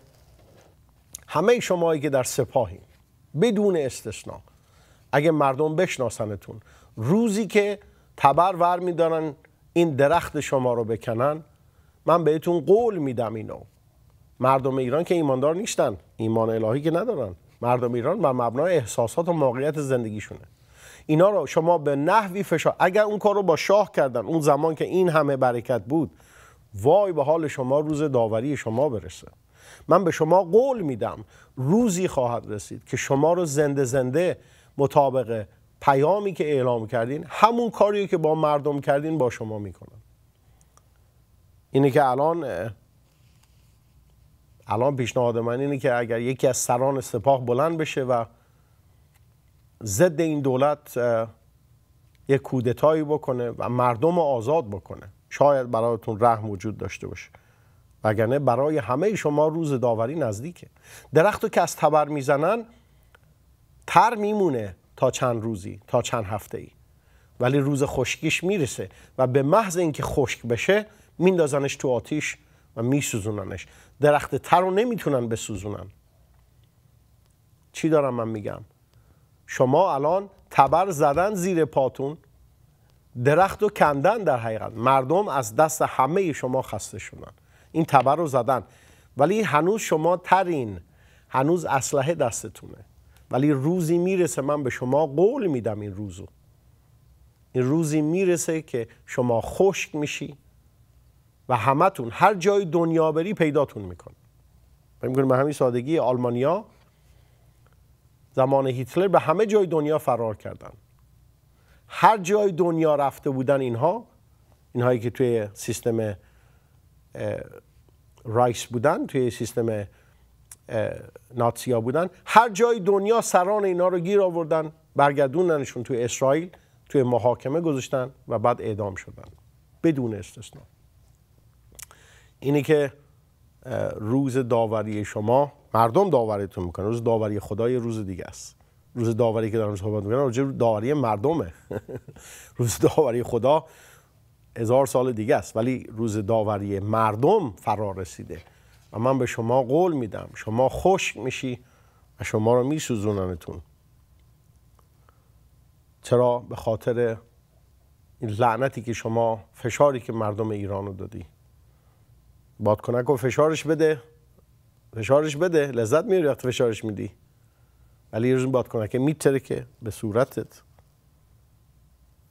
همه شمایی که در سپاهی بدون استثنا اگه مردم بشناسنتون روزی که تبر ور میدارن این درخت شما رو بکنن من بهتون قول میدم اینو مردم ایران که ایماندار نیستن ایمان الهی که ندارن مردم ایران بر مبنای احساسات و موقعیت زندگیشونه اینا رو شما به نحوی فشار اگر اون کار رو با شاه کردن اون زمان که این همه برکت بود وای به حال شما روز داوری شما برسه من به شما قول میدم روزی خواهد رسید که شما رو زنده زنده مطابق پیامی که اعلام کردین همون کاری که با مردم کردین با شما میکنن اینه که الان الان پیشنهاد من اینه که اگر یکی از سران سپاه بلند بشه و ضد این دولت یک کودتایی بکنه و مردم رو آزاد بکنه شاید برایتون رحم وجود داشته باشه وگرنه برای همه شما روز داوری نزدیکه درخت که از تبر میزنن تر میمونه تا چند روزی تا چند هفته ای ولی روز خشکیش میرسه و به محض اینکه خشک بشه میندازنش تو آتیش و میسوزوننش درخت تر رو نمیتونن بسوزونن چی دارم من میگم شما الان تبر زدن زیر پاتون درخت رو کندن در حقیقت مردم از دست همه شما خسته شدن این تبر رو زدن ولی هنوز شما ترین هنوز اسلحه دستتونه ولی روزی میرسه من به شما قول میدم این روزو این روزی میرسه که شما خشک میشی و همتون هر جای دنیا بری پیداتون میکن میکنه به همین سادگی آلمانیا زمان هیتلر به همه جای دنیا فرار کردن هر جای دنیا رفته بودن اینها اینهایی که توی سیستم رایس بودن توی سیستم ناتسیا بودن هر جای دنیا سران اینا رو گیر آوردن برگردوننشون توی اسرائیل توی محاکمه گذاشتن و بعد اعدام شدن بدون استثنا اینی که روز داوری شما مردم داوریتون میکنه روز داوری خدای روز دیگه است روز داوری که دارم صحبت میکنم روز داوری مردمه روز داوری خدا هزار سال دیگه است ولی روز داوری مردم فرا رسیده و من به شما قول میدم شما خشک میشی و شما رو میسوزوننتون چرا به خاطر این لعنتی که شما فشاری که مردم ایران رو دادی بادکنک رو فشارش بده فشارش بده لذت میری وقتی فشارش میدی ولی یه روز که میتره که به صورتت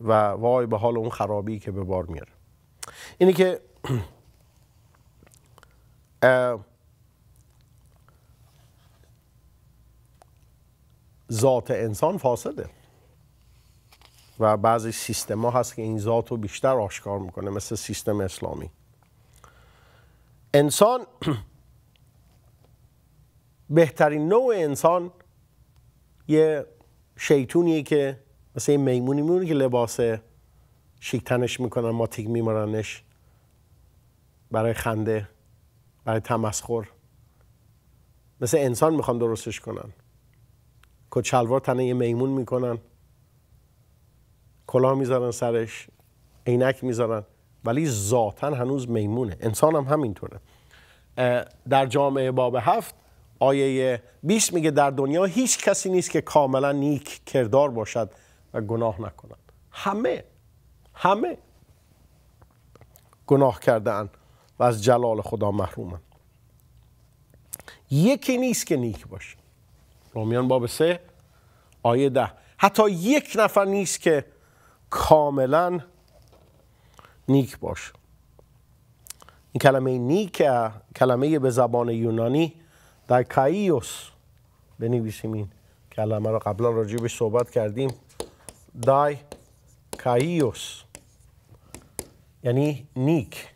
و وای به حال اون خرابی که به بار میاره اینی که Eh, ذات انسان فاسده و بعضی سیستما هست که این ذات رو بیشتر آشکار میکنه مثل سیستم اسلامی انسان بهترین نوع انسان یه شیطونیه که مثل یه میمونی میمونه که لباس شیکتنش میکنن ما ماتیک میمارنش برای خنده برای تمسخر مثل انسان میخوان درستش کنن کچلوار تنه یه میمون میکنن کلاه میذارن سرش عینک میذارن ولی ذاتا هنوز میمونه انسان هم همینطوره در جامعه باب هفت آیه 20 میگه در دنیا هیچ کسی نیست که کاملا نیک کردار باشد و گناه نکند همه همه گناه کردن و از جلال خدا محرومن یکی نیست که نیک باشه رومیان باب سه آیه ده حتی یک نفر نیست که کاملا نیک باشه این کلمه نیک کلمه به زبان یونانی در کایوس بنویسیم این کلمه رو قبلا به صحبت کردیم دای کایوس یعنی نیک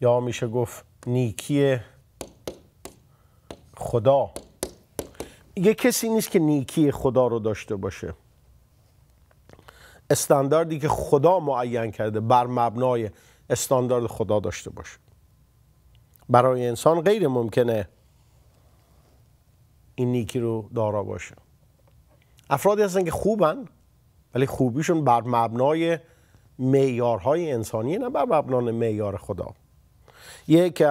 یا میشه گفت نیکی خدا یه کسی نیست که نیکی خدا رو داشته باشه استانداردی که خدا معین کرده بر مبنای استاندارد خدا داشته باشه برای انسان غیر ممکنه این نیکی رو دارا باشه افرادی هستن که خوبن ولی خوبیشون بر مبنای میارهای انسانی نه بر مبنای میار خدا یک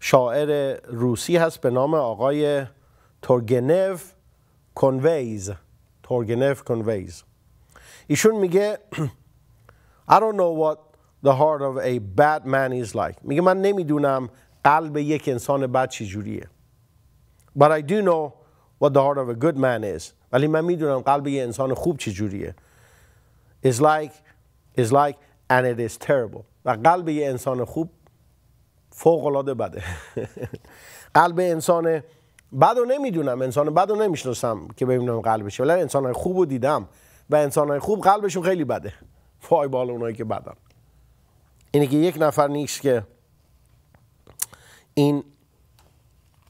شاعر روسی هست به نام آقای تورگنف کنویز تورگنف کنویز ایشون میگه I don't know what the heart of a bad man is like میگه من نمیدونم قلب یک انسان بد چی جوریه But I do know what the heart of a good man is ولی من میدونم قلب یه انسان خوب چی جوریه It's like, it's like and it is terrible و قلب یه انسان خوب فوقلاده بده قلب انسان بدو نمیدونم انسان بد نمیشناسم که ببینم قلبش ولی انسان های خوب دیدم و انسان های خوب قلبشون خیلی بده فای بال اونایی که بدن اینه که یک نفر نیست که این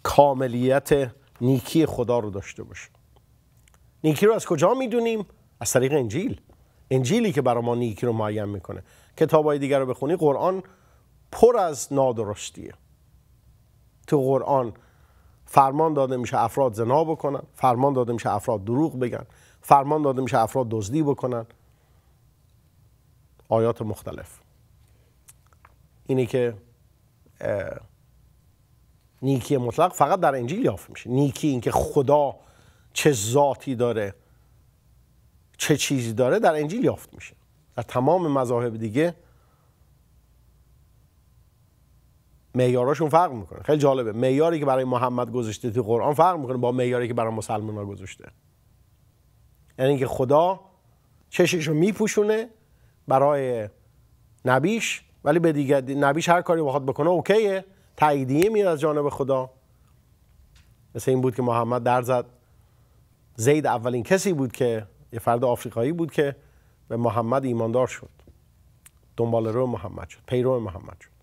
کاملیت نیکی خدا رو داشته باشه نیکی رو از کجا میدونیم؟ از طریق انجیل انجیلی که برای ما نیکی رو معین میکنه کتابای دیگر رو بخونی قرآن پر از نادرستیه تو قرآن فرمان داده میشه افراد زنا بکنن فرمان داده میشه افراد دروغ بگن فرمان داده میشه افراد دزدی بکنن آیات مختلف اینه که نیکی مطلق فقط در انجیل یافت میشه نیکی اینکه خدا چه ذاتی داره چه چیزی داره در انجیل یافت میشه در تمام مذاهب دیگه معیاراشون فرق میکنه خیلی جالبه معیاری که برای محمد گذاشته تو قرآن فرق میکنه با معیاری که برای مسلمان ها گذاشته یعنی اینکه خدا چشش رو میپوشونه برای نبیش ولی به دیگر نبیش هر کاری بخواد بکنه اوکیه تاییدیه میاد از جانب خدا مثل این بود که محمد در زد زید اولین کسی بود که یه فرد آفریقایی بود که به محمد ایماندار شد دنبال رو محمد شد پیرو محمد شد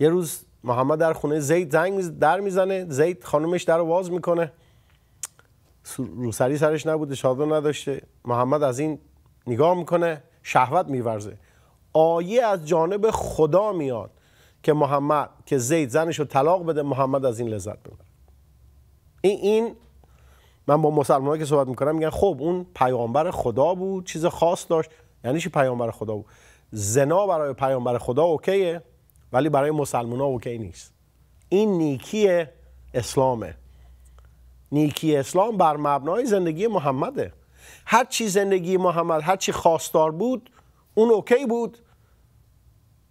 یه روز محمد در خونه زید زنگ در میزنه زید خانومش در رو باز میکنه روسری سرش نبوده شادو نداشته محمد از این نگاه میکنه شهوت میورزه آیه از جانب خدا میاد که محمد که زید زنش رو طلاق بده محمد از این لذت ببره این این من با مسلمانایی که صحبت میکنم میگن خب اون پیامبر خدا بود چیز خاص داشت یعنی چی پیامبر خدا بود زنا برای پیامبر خدا اوکیه ولی برای مسلمان ها اوکی نیست این نیکی اسلامه نیکی اسلام بر مبنای زندگی محمده هر چی زندگی محمد هر چی خواستار بود اون اوکی بود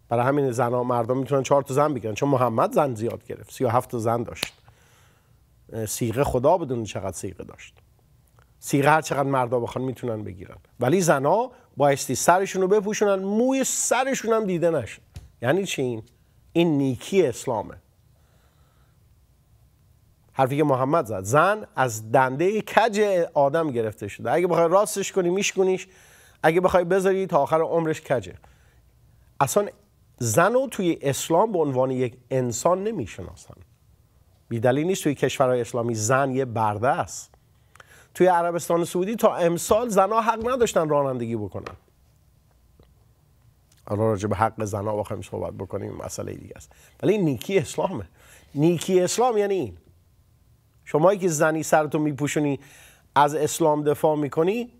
برای همین زن ها مردم میتونن چهار تا زن بگیرن چون محمد زن زیاد گرفت سی و هفت زن داشت سیغه خدا بدون چقدر سیغه داشت سیغه هر چقدر مردا بخوان میتونن بگیرن ولی زنا بایستی سرشون رو بپوشونن موی سرشون هم دیده نشه یعنی چی این نیکی اسلامه حرفی که محمد زد زن از دنده کج آدم گرفته شده اگه بخوای راستش کنی میشکونیش اگه بخوای بذاری تا آخر عمرش کجه اصلا زن رو توی اسلام به عنوان یک انسان نمیشناسن بیدلی نیست توی کشورهای اسلامی زن یه برده است توی عربستان سعودی تا امسال زنها حق نداشتن رانندگی بکنن حالا راجع به حق زنا بخوایم صحبت بکنیم مسئله دیگه است ولی نیکی اسلامه نیکی اسلام یعنی این شمایی که زنی سرتو میپوشونی از اسلام دفاع میکنی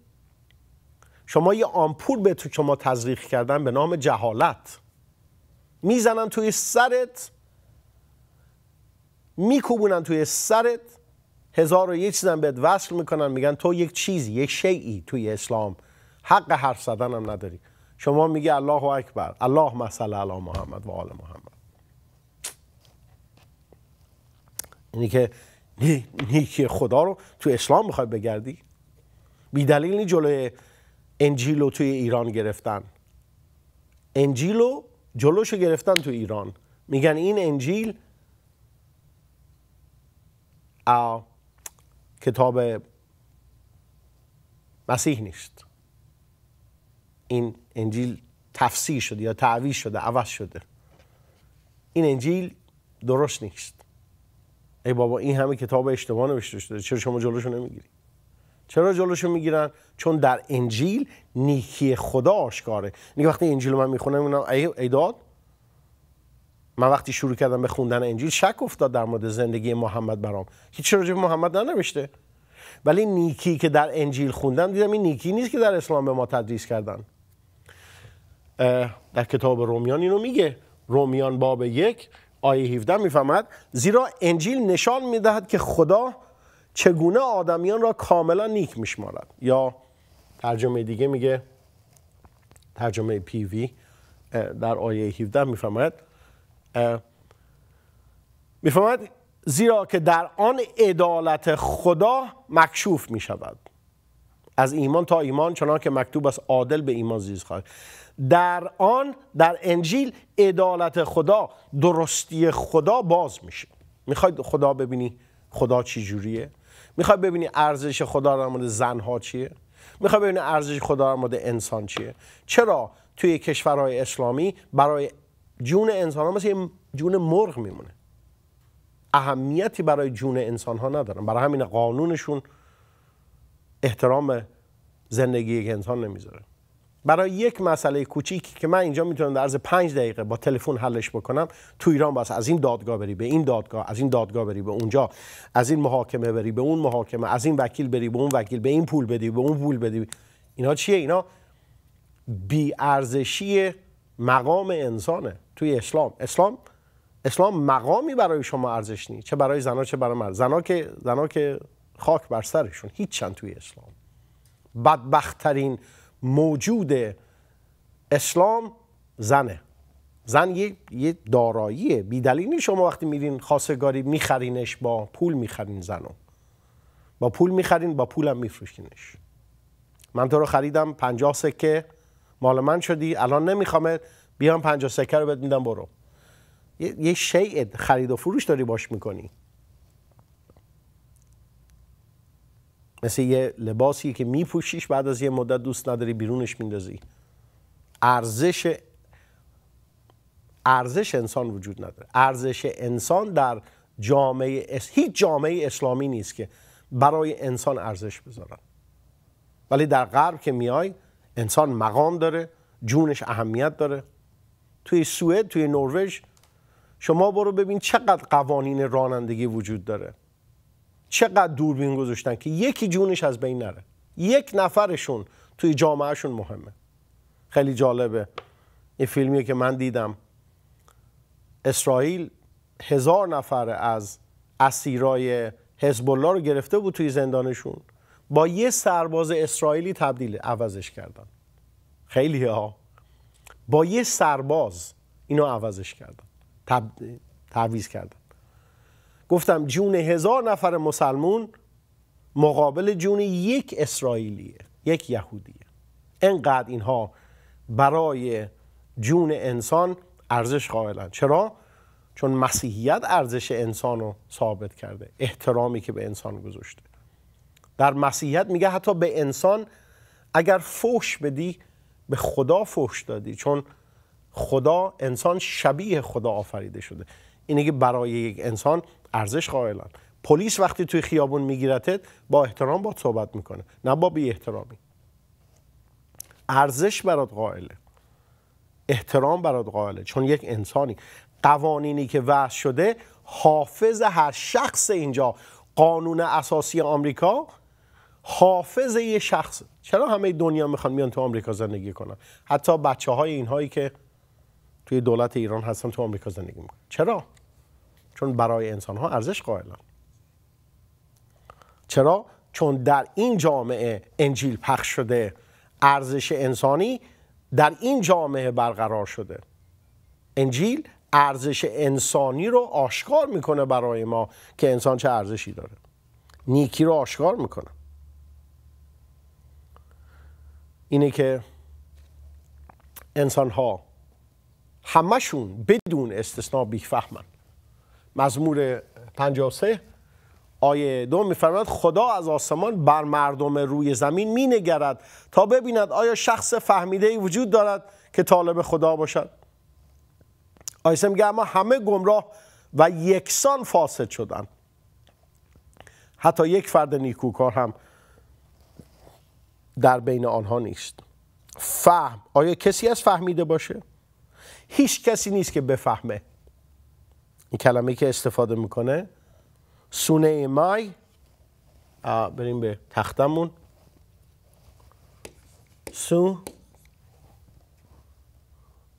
شما یه آمپول به تو شما تزریق کردن به نام جهالت میزنن توی سرت میکوبونن توی سرت هزار و یک چیزم بهت وصل میکنن میگن تو یک چیزی یک شیعی توی اسلام حق حرف زدن هم نداری شما میگی الله اکبر الله مثل علی محمد و آل محمد اینی که نیکی خدا رو تو اسلام میخوای بگردی بیدلیل دلیل جلوی انجیل رو توی ایران گرفتن انجیل رو جلوشو گرفتن تو ایران میگن این انجیل کتاب مسیح نیست این انجیل تفسیر شده یا تعویض شده عوض شده این انجیل درست نیست ای بابا این همه کتاب اشتباه نوشته شده چرا شما جلوشو نمیگیری چرا جلوشو میگیرن چون در انجیل نیکی خدا آشکاره یعنی وقتی انجیل من میخونم اینا ای, ایداد من وقتی شروع کردم به خوندن انجیل شک افتاد در مورد زندگی محمد برام که چرا جب محمد ننوشته ولی نیکی که در انجیل خوندم دیدم این نیکی نیست که در اسلام به ما تدریس کردن در کتاب رومیان اینو میگه رومیان باب یک آیه 17 میفهمد زیرا انجیل نشان میدهد که خدا چگونه آدمیان را کاملا نیک میشمارد یا ترجمه دیگه میگه ترجمه پیوی در آیه 17 میفهمد میفهمد زیرا که در آن عدالت خدا مکشوف می شود از ایمان تا ایمان چنان که مکتوب است عادل به ایمان زیست خواهد در آن در انجیل عدالت خدا درستی خدا باز میشه میخواید خدا ببینی خدا چی جوریه میخوای ببینی ارزش خدا در مورد زنها چیه میخوای ببینی ارزش خدا در مورد انسان چیه چرا توی کشورهای اسلامی برای جون انسان ها مثل جون مرغ میمونه اهمیتی برای جون انسان ها ندارن برای همین قانونشون احترام زندگی یک انسان نمیذاره برای یک مسئله کوچیکی که من اینجا میتونم در عرض پنج دقیقه با تلفن حلش بکنم تو ایران باز از این دادگاه بری به این دادگاه از این دادگاه بری به اونجا از این محاکمه بری به اون محاکمه از این وکیل بری به اون وکیل به این پول بدی به اون پول بدی اینا چیه اینا بی ارزشی مقام انسانه توی اسلام اسلام اسلام مقامی برای شما ارزش نیست چه برای زنا چه برای مرد زنا که زنا که خاک بر سرشون هیچ چند توی اسلام ترین موجود اسلام زنه زن یه, یه داراییه بیدلیلی شما وقتی میرین خواستگاری میخرینش با پول میخرین زنو با پول میخرین با پولم میفروشینش من تو رو خریدم پنجاه سکه مال من شدی الان نمیخوام بیام پنجاه سکه رو بهت میدم برو یه, یه شیء خرید و فروش داری باش میکنی مثل یه لباسی که میپوشیش بعد از یه مدت دوست نداری بیرونش میندازی ارزش ارزش انسان وجود نداره ارزش انسان در جامعه هیچ جامعه اسلامی نیست که برای انسان ارزش بذارن ولی در غرب که میای انسان مقام داره جونش اهمیت داره توی سوئد توی نروژ شما برو ببین چقدر قوانین رانندگی وجود داره چقدر دوربین گذاشتن که یکی جونش از بین نره یک نفرشون توی جامعهشون مهمه خیلی جالبه این فیلمی که من دیدم اسرائیل هزار نفر از اسیرای حزب رو گرفته بود توی زندانشون با یه سرباز اسرائیلی تبدیل عوضش کردن خیلی ها با یه سرباز اینو عوضش کردن تب... تعویز کردن گفتم جون هزار نفر مسلمون مقابل جون یک اسرائیلیه یک یهودیه انقدر اینها برای جون انسان ارزش قائلن چرا چون مسیحیت ارزش انسان رو ثابت کرده احترامی که به انسان گذاشته در مسیحیت میگه حتی به انسان اگر فوش بدی به خدا فوش دادی چون خدا انسان شبیه خدا آفریده شده اینه که برای یک انسان ارزش قائلن پلیس وقتی توی خیابون میگیرتت با احترام با صحبت میکنه نه با بی احترامی ارزش برات قائله احترام برات قائله چون یک انسانی قوانینی که وضع شده حافظ هر شخص اینجا قانون اساسی آمریکا حافظ یه شخص چرا همه دنیا میخوان میان تو آمریکا زندگی کنن حتی بچه های اینهایی که توی دولت ایران هستن تو آمریکا زندگی میکنن چرا چون برای انسان ها ارزش قائلن چرا چون در این جامعه انجیل پخش شده ارزش انسانی در این جامعه برقرار شده انجیل ارزش انسانی رو آشکار میکنه برای ما که انسان چه ارزشی داره نیکی رو آشکار میکنه اینه که انسان ها همشون بدون استثنا بیفهمن مزمور 53 آیه دو میفرماید خدا از آسمان بر مردم روی زمین مینگرد تا ببیند آیا شخص فهمیده ای وجود دارد که طالب خدا باشد آیسه میگه اما همه گمراه و یکسان فاسد شدن حتی یک فرد نیکوکار هم در بین آنها نیست فهم آیا کسی از فهمیده باشه؟ هیچ کسی نیست که بفهمه این کلمه که استفاده میکنه سونه مای بریم به تختمون سو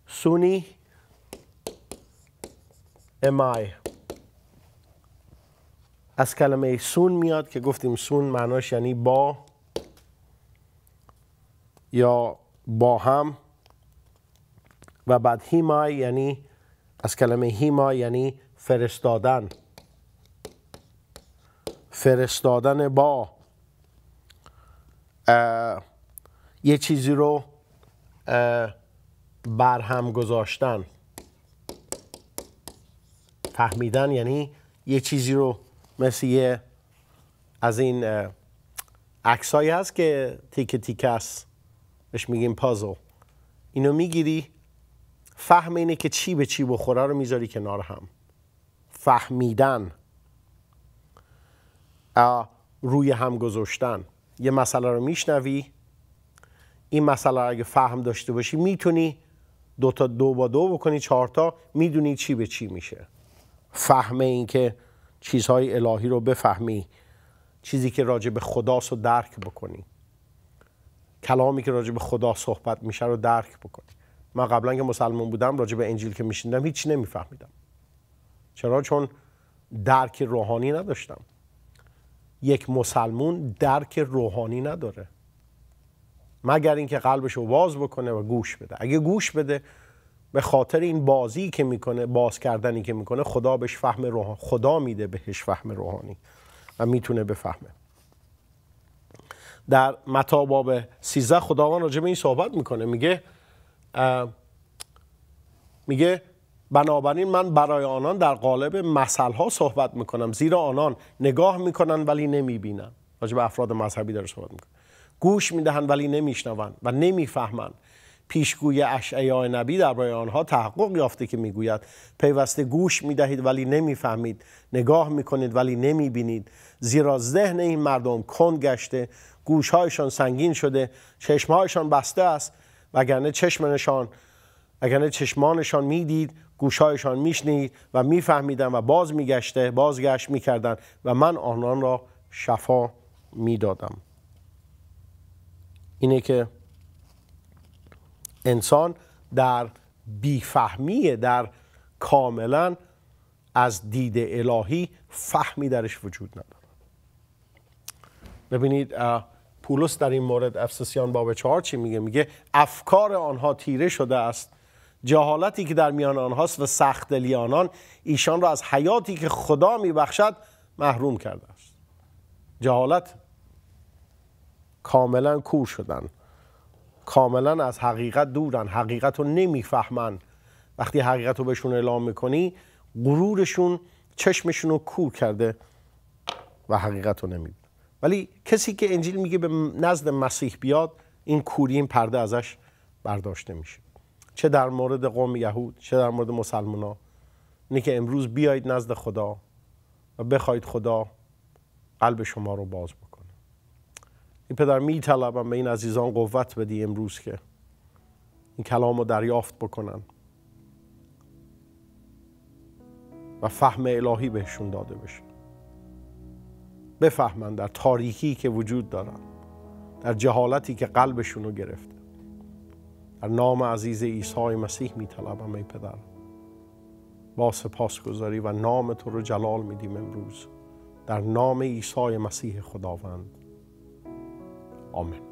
سونی امای از کلمه سون میاد که گفتیم سون معناش یعنی با یا با هم و بعد هیمای یعنی از کلمه هیما یعنی فرستادن فرستادن با یه چیزی رو برهم گذاشتن فهمیدن یعنی یه چیزی رو مثل یه از این عکسایی هست که تیکه تیکه است بهش میگیم پازل اینو میگیری فهم اینه که چی به چی بخوره رو میذاری کنار هم فهمیدن روی هم گذاشتن یه مسئله رو میشنوی این مسئله رو اگه فهم داشته باشی میتونی دو تا دو با دو بکنی چهار تا میدونی چی به چی میشه فهم این که چیزهای الهی رو بفهمی چیزی که راجع به خداست رو درک بکنی کلامی که راجع به خدا صحبت میشه رو درک بکنی من قبلا که مسلمان بودم راجع به انجیل که میشیندم هیچی نمیفهمیدم چرا چون درک روحانی نداشتم یک مسلمون درک روحانی نداره مگر اینکه قلبش رو باز بکنه و گوش بده اگه گوش بده به خاطر این بازی که میکنه باز کردنی که میکنه خدا بهش فهم روحانی خدا میده بهش فهم روحانی و میتونه بفهمه در متا باب 13 خداوند راجع به این صحبت میکنه میگه میگه بنابراین من برای آنان در قالب مسئله ها صحبت میکنم زیرا آنان نگاه میکنن ولی نمیبینن راجب افراد مذهبی داره صحبت میکنه گوش میدهن ولی نمیشنوند و نمیفهمند پیشگوی اشعای نبی برای آنها تحقق یافته که میگوید پیوسته گوش میدهید ولی نمیفهمید نگاه میکنید ولی نمیبینید زیرا ذهن این مردم کند گشته گوشهایشان سنگین شده چشمهایشان بسته است وگرنه چشمانشان وگرنه چشمانشان میدید گوشهایشان میشنید و میفهمیدن و باز میگشته بازگشت میکردن و من آنان را شفا میدادم اینه که انسان در بیفهمی در کاملا از دید الهی فهمی درش وجود نداره ببینید پولس در این مورد افسسیان باب چهار چی میگه میگه افکار آنها تیره شده است جهالتی که در میان آنهاست و سخت آنان ایشان را از حیاتی که خدا میبخشد محروم کرده است جهالت کاملا کور شدن کاملا از حقیقت دورن حقیقت رو نمیفهمن وقتی حقیقت رو بهشون اعلام میکنی غرورشون چشمشون رو کور کرده و حقیقت رو نمیبین ولی کسی که انجیل میگه به نزد مسیح بیاد این کوری این پرده ازش برداشته میشه چه در مورد قوم یهود چه در مورد مسلمان اینه که امروز بیایید نزد خدا و بخواید خدا قلب شما رو باز بکنه این پدر میطلبم به این عزیزان قوت بدی امروز که این کلام رو دریافت بکنن و فهم الهی بهشون داده بشه بفهمن در تاریکی که وجود دارند، در جهالتی که قلبشون رو گرفته در نام عزیز عیسی مسیح می طلبم ای پدر با گذاری و نام تو رو جلال میدیم امروز در نام عیسی مسیح خداوند آمین